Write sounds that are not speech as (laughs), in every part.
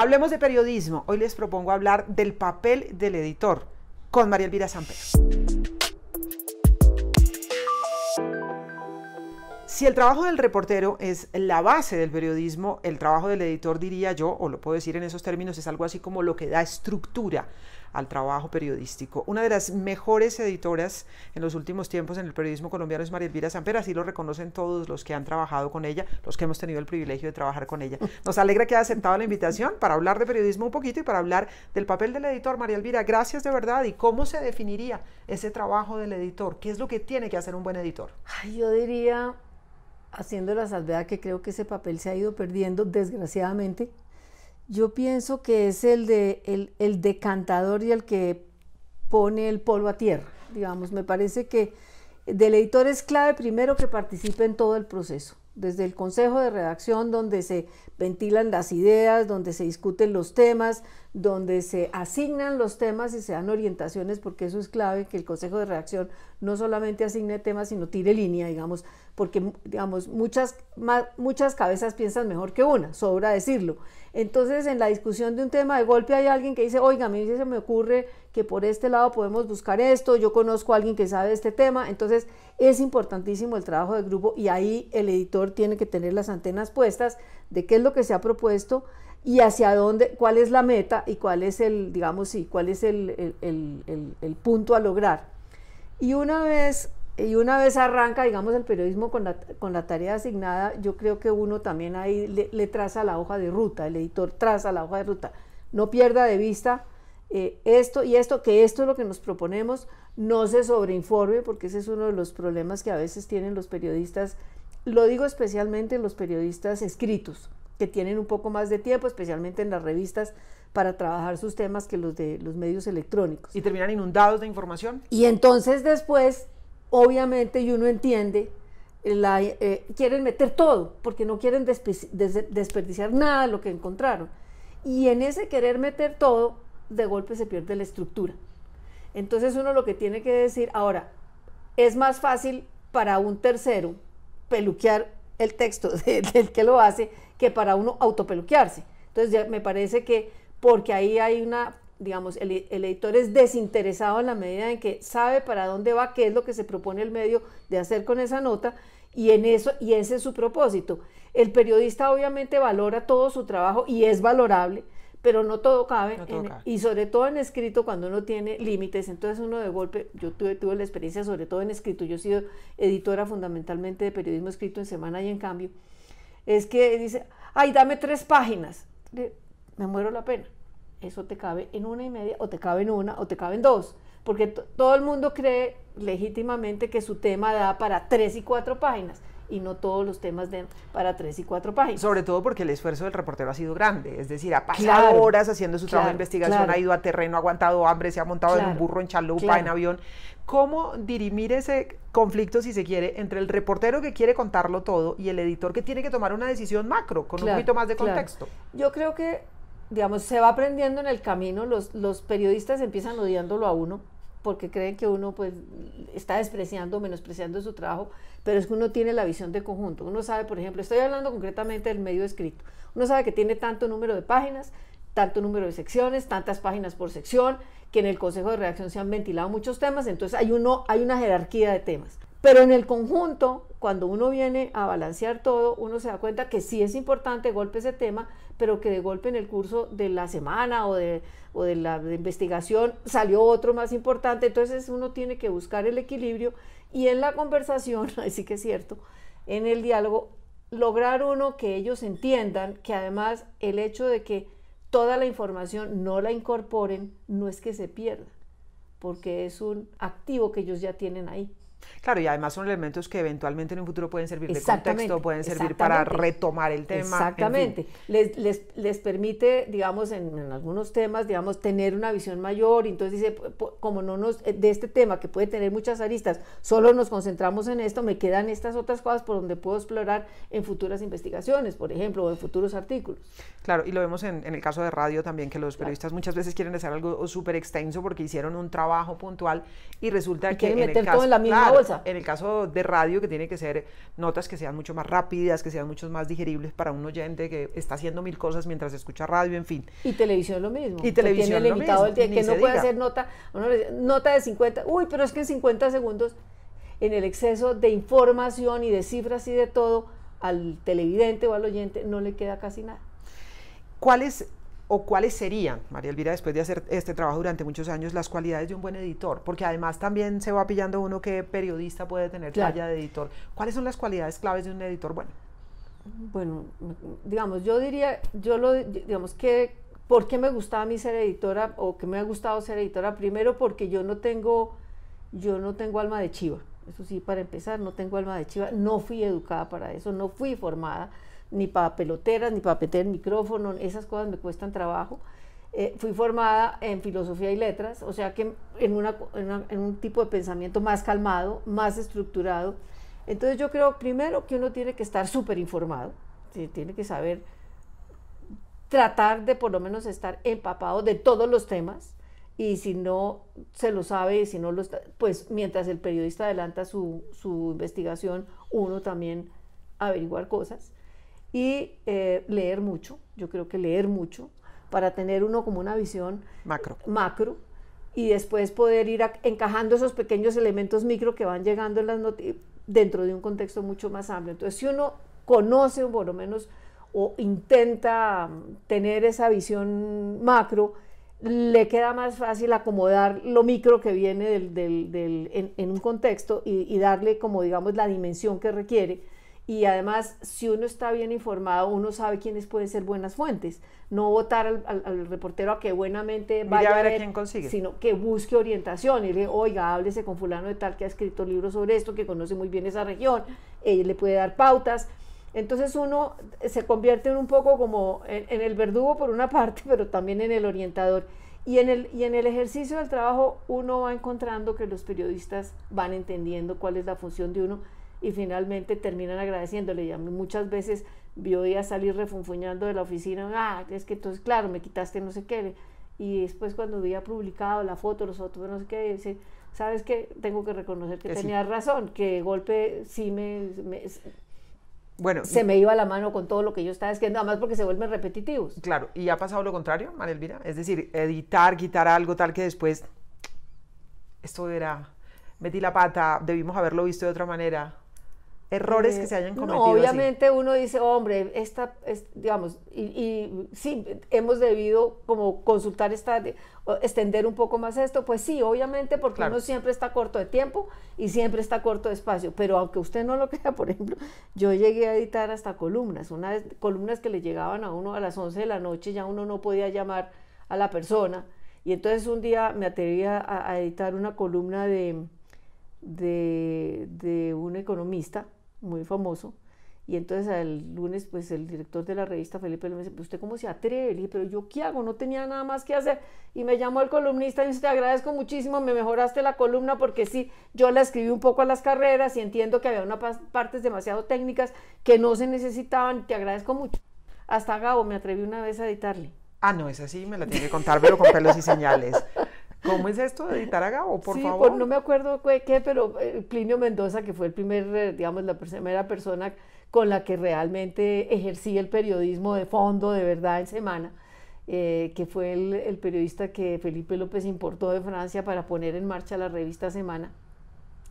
Hablemos de periodismo. Hoy les propongo hablar del papel del editor con María Elvira Samper. Si el trabajo del reportero es la base del periodismo, el trabajo del editor, diría yo, o lo puedo decir en esos términos, es algo así como lo que da estructura, al trabajo periodístico. Una de las mejores editoras en los últimos tiempos en el periodismo colombiano es María Elvira Samper, así lo reconocen todos los que han trabajado con ella, los que hemos tenido el privilegio de trabajar con ella. Nos alegra que haya aceptado la invitación para hablar de periodismo un poquito y para hablar del papel del editor. María Elvira, gracias de verdad. ¿Y cómo se definiría ese trabajo del editor? ¿Qué es lo que tiene que hacer un buen editor? yo diría, haciendo la salvedad que creo que ese papel se ha ido perdiendo, desgraciadamente, yo pienso que es el, de, el, decantador y el que pone el polvo a tierra, digamos. Me parece que del editor es clave primero que participe en todo el proceso, desde el consejo de redacción donde se ventilan las ideas, donde se discuten los temas, donde se asignan los temas y se dan orientaciones, porque eso es clave, que el Consejo de reacción no solamente asigne temas, sino tire línea, digamos, porque digamos, muchas, muchas cabezas piensan mejor que una, sobra decirlo. Entonces, en la discusión de un tema de golpe hay alguien que dice, oiga, a mí se me ocurre que por este lado podemos buscar esto, yo conozco a alguien que sabe este tema, entonces es importantísimo el trabajo de grupo y ahí el editor tiene que tener las antenas puestas de qué es lo que se ha propuesto y hacia dónde, cuál es la meta y cuál es el, digamos, sí, cuál es el, punto a lograr. Y una vez, y una vez arranca, digamos, el periodismo con la, tarea asignada, yo creo que uno también ahí le, traza la hoja de ruta, el editor traza la hoja de ruta. No pierda de vista eh, esto y esto, que esto es lo que nos proponemos, no se sobreinforme, porque ese es uno de los problemas que a veces tienen los periodistas, lo digo especialmente los periodistas escritos que tienen un poco más de tiempo, especialmente en las revistas, para trabajar sus temas que los de los medios electrónicos. Y terminan inundados de información. Y entonces después, obviamente, y uno entiende, eh, quieren meter todo, porque no quieren desperdiciar nada de lo que encontraron. Y en ese querer meter todo, de golpe se pierde la estructura. Entonces uno lo que tiene que decir, ahora, es más fácil para un tercero peluquear el texto (laughs) del que lo hace que para uno autopeluquearse. Entonces ya me parece que porque ahí hay una, digamos, el, editor es desinteresado en la medida en que sabe para dónde va, qué es lo que se propone el medio de hacer con esa nota y en eso y ese es su propósito. El periodista obviamente valora todo su trabajo y es valorable, pero no todo cabe, y sobre todo en escrito cuando uno tiene límites, entonces uno de golpe, yo tuve, tuve la experiencia sobre todo en escrito, yo he sido editora fundamentalmente de periodismo escrito en Semana y en Cambio, es que dice, ay, dame tres páginas. Me muero la pena. Eso te cabe en una y media, o te cabe en una, o te cabe en dos. Porque todo el mundo cree legítimamente que su tema da para tres y cuatro páginas y no todos los temas de, para tres y cuatro páginas. Sobre todo porque el esfuerzo del reportero ha sido grande, es decir, ha pasado horas haciendo su trabajo de investigación, ha ido a terreno, ha aguantado hambre, se ha montado en un burro, en chalupa, en avión. ¿Cómo dirimir ese conflicto, si se quiere, entre el reportero que quiere contarlo todo y el editor que tiene que tomar una decisión macro, con un poquito más de contexto? Yo creo que, digamos, se va aprendiendo en el camino, los, los periodistas empiezan odiándolo a uno porque creen que uno pues está despreciando o menospreciando su trabajo, pero es que uno tiene la visión de conjunto. Uno sabe, por ejemplo, estoy hablando concretamente del medio escrito. Uno sabe que tiene tanto número de páginas, tanto número de secciones, tantas páginas por sección, que en el consejo de redacción se han ventilado muchos temas, entonces hay uno hay una jerarquía de temas. Pero en el conjunto, cuando uno viene a balancear todo, uno se da cuenta que sí es importante golpe ese tema, pero que de golpe en el curso de la semana o de, la investigación salió otro más importante. Entonces uno tiene que buscar el equilibrio y en la conversación, así (laughs) que es cierto, en el diálogo, lograr uno que ellos entiendan que además el hecho de que toda la información no la incorporen no es que se pierda, porque es un activo que ellos ya tienen ahí. Claro, y además son elementos que eventualmente en un futuro pueden servir de contexto, pueden servir para retomar el tema. Exactamente. les, permite, digamos, en, algunos temas, digamos, tener una visión mayor. Entonces dice, como no nos, eh, de este tema que puede tener muchas aristas, solo nos concentramos en esto, me quedan estas otras cosas por donde puedo explorar en futuras investigaciones, por ejemplo, o en futuros artículos. Claro, y lo vemos en, el caso de radio también, que los periodistas muchas veces quieren hacer algo súper extenso porque hicieron un trabajo puntual y resulta que... Quieren en el caso, todo en la misma en el caso de radio, que tiene que ser notas que sean mucho más rápidas, que sean mucho más digeribles para un oyente que está haciendo mil cosas mientras escucha radio, en fin. Y televisión lo mismo. Y televisión tiene mismo, el tiempo, que no puede hacer nota, nota de 50, uy, pero es que en 50 segundos, en el exceso de información y de cifras y de todo, al televidente o al oyente no le queda casi nada. ¿Cuál es o cuáles serían, María Elvira, después de hacer este trabajo durante muchos años, las cualidades de un buen editor? Porque además también se va pillando uno que periodista puede tener talla de editor. ¿Cuáles son las cualidades claves de un editor bueno? Bueno, digamos, yo diría, yo lo, digamos que, ¿por qué me gustaba a mí ser editora o que me ha gustado ser editora? Primero porque yo no tengo, yo no tengo alma de chiva. Eso sí, para empezar, no tengo alma de chiva, no fui educada para eso, no fui formada ni para peloteras, ni para meter el micrófono, esas cosas me cuestan trabajo. Eh, fui formada en filosofía y letras, o sea que en, en, un tipo de pensamiento más calmado, más estructurado. Entonces yo creo primero que uno tiene que estar súper informado, tiene que saber tratar de por lo menos estar empapado de todos los temas y si no se lo sabe, si no lo pues mientras el periodista adelanta su, su investigación, uno también averiguar cosas y eh, leer mucho, yo creo que leer mucho, para tener uno como una visión macro. macro y después poder ir encajando esos pequeños elementos micro que van llegando dentro de un contexto mucho más amplio. Entonces, si uno conoce o por lo menos o intenta mm, tener esa visión macro, le queda más fácil acomodar lo micro que viene del, en, un contexto y darle como digamos la dimensión que requiere y además si uno está bien informado, uno sabe quiénes pueden ser buenas fuentes. No votar al, reportero a que buenamente vaya a ver, a quién sino que busque orientación. Y le oiga, háblese con fulano de tal que ha escrito libros sobre esto, que conoce muy bien esa región, él eh, le puede dar pautas. Entonces uno se convierte en un poco como en, en el verdugo por una (laughs) parte, pero también en el orientador. Y en, el, y en el ejercicio del trabajo uno va encontrando que los periodistas van entendiendo cuál es la función de uno y finalmente terminan agradeciéndole. Y a mí muchas veces vio día salir refunfuñando de la oficina, ah, es que entonces, claro, me quitaste no sé qué. Y después cuando había publicado la foto, los otros, no sé qué, dice, ¿sabes que Tengo que reconocer que, tenía razón, que golpe sí me, bueno, se me iba la mano con todo lo que yo estaba escribiendo, además porque se vuelven repetitivos. Claro, y ha pasado lo contrario, María Es decir, editar, quitar algo tal que después esto era, metí la pata, debimos haberlo visto de otra manera errores eh, que se hayan cometido. obviamente uno dice, hombre, esta, digamos, y, sí, hemos debido como consultar esta, extender un poco más esto, pues sí, obviamente, porque uno siempre está corto de tiempo y siempre está corto de espacio, pero aunque usted no lo (laughs) crea, por ejemplo, yo llegué a editar hasta columnas, una columnas que le llegaban a uno a las 11 de la noche, ya uno no podía llamar a la persona, y entonces un día me atreví a, a editar una columna de... De, de un economista muy famoso. Y entonces el lunes, pues el director de la revista, Felipe, me dice, pues, ¿usted cómo se atreve? pero yo qué hago, no tenía nada más que hacer. Y me llamó el columnista y me dice, te agradezco muchísimo, me mejoraste la columna porque sí, yo la escribí un poco a las carreras y entiendo que había unas partes demasiado técnicas que no se necesitaban, te agradezco mucho. Hasta Gabo me atreví una vez a editarle. Ah, no, es así me la tiene que contar, pero con pelos y señales. (laughs) ¿Cómo es esto de editar a Gabo, por favor? no me acuerdo qué, pero eh, Plinio Mendoza, que fue el primer, eh, digamos, la primera persona con la que realmente ejercí el periodismo de fondo, de verdad, en semana, eh, que fue el, periodista que Felipe López importó de Francia para poner en marcha la revista Semana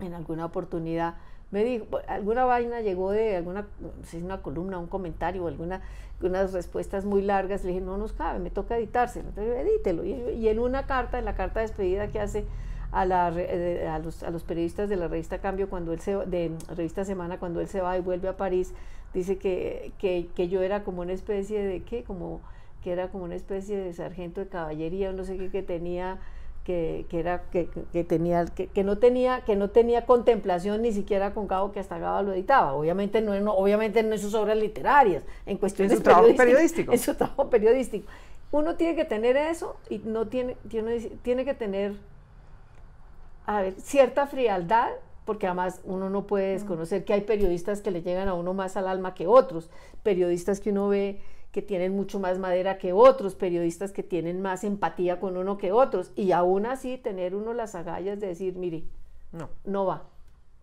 en alguna oportunidad me dijo, alguna vaina llegó de alguna, no una columna, un comentario, alguna, unas respuestas muy largas, le dije, no nos cabe, me toca editárselo, entonces edítelo. Y, en una carta, en la carta despedida que hace a, eh, a, los, a, los, periodistas de la revista Cambio, cuando él de revista Semana, cuando él se va y vuelve a París, dice que, que, que yo era como una especie de, ¿qué? Como, que era como una especie de sargento de caballería, no sé qué, que tenía que, que, era, que, tenía, que, no tenía, que no tenía contemplación ni siquiera con Gabo, que hasta Gabo lo editaba. Obviamente no, obviamente en sus obras literarias, en cuestiones de su trabajo periodístico. En su trabajo periodístico. Uno tiene que tener eso y no tiene, tiene, tiene que tener a ver, cierta frialdad, porque además uno no puede desconocer que hay periodistas que le llegan a uno más al alma que otros, periodistas que uno ve que tienen mucho más madera que otros, periodistas que tienen más empatía con uno que otros, y aún así tener uno las agallas de decir, mire, no, no va.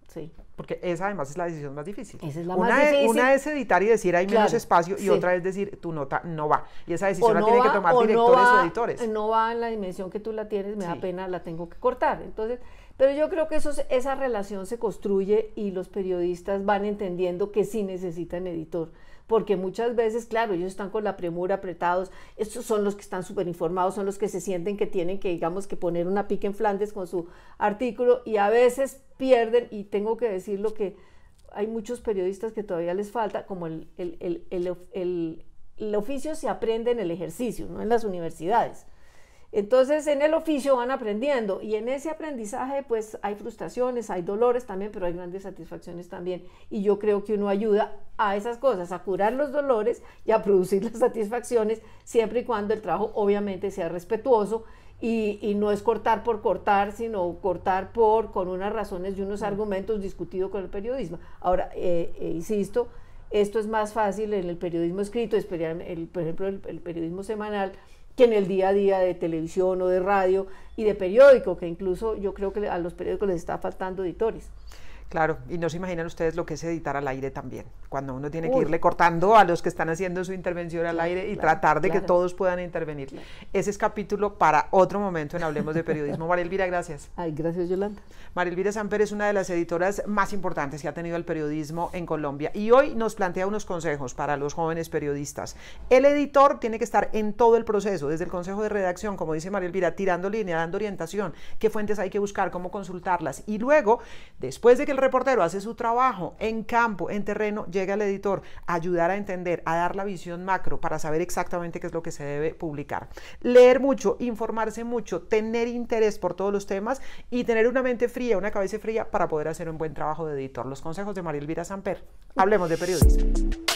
Sí. Porque esa además es la decisión más difícil. Esa es la una, más difícil. Una es editar y decir hay menos espacio y otra es decir tu nota no va. Y esa decisión la tienen que tomar directores o editores. No va en la dimensión que tú la tienes, me da pena, la tengo que cortar. Entonces, pero yo creo que eso, esa relación se construye y los periodistas van entendiendo que sí necesitan editor. Porque muchas veces, claro, ellos están con la premura apretados, estos son los que están súper informados, son los que se sienten que tienen que, digamos, que poner una pica en Flandes con su artículo y a veces pierden, y tengo que decirlo que hay muchos periodistas que todavía les falta, como el, el oficio se aprende en el ejercicio, no en las universidades. Entonces en el oficio van aprendiendo y en ese aprendizaje pues hay frustraciones, hay dolores también, pero hay grandes satisfacciones también. Y yo creo que uno ayuda a esas cosas, a curar los dolores y a producir (laughs) las satisfacciones siempre y cuando el trabajo obviamente sea respetuoso y, no es cortar por cortar, sino cortar por con unas razones y unos argumentos discutidos con el periodismo. Ahora, eh, eh, insisto, esto es más fácil en el periodismo escrito, por ejemplo el periodismo semanal que en el día a día de televisión o de radio y de periódico, que incluso yo creo que a los periódicos les está faltando editores. Claro, y no se imaginan ustedes lo que es editar al aire también cuando uno tiene que irle cortando a los que están haciendo su intervención al aire y tratar de que todos puedan intervenir. Ese es capítulo para otro momento en Hablemos de Periodismo. María Elvira, gracias. Ay, gracias, Yolanda. María Elvira Samper es una de las editoras más importantes que ha tenido el periodismo en Colombia y hoy nos plantea unos consejos para los jóvenes periodistas. El editor tiene que estar en todo el proceso, desde el consejo de redacción, como dice María Elvira, tirando línea, dando orientación, qué fuentes hay que buscar, cómo consultarlas y luego, después de que el reportero hace su trabajo en campo, en terreno, llega al editor ayudar a entender, a dar la visión macro para saber exactamente qué es lo que se debe publicar. Leer mucho, informarse mucho, tener interés por todos los temas y tener una mente fría, una cabeza fría para poder hacer un buen trabajo de editor. Los consejos de María Elvira Samper. Hablemos de periodismo.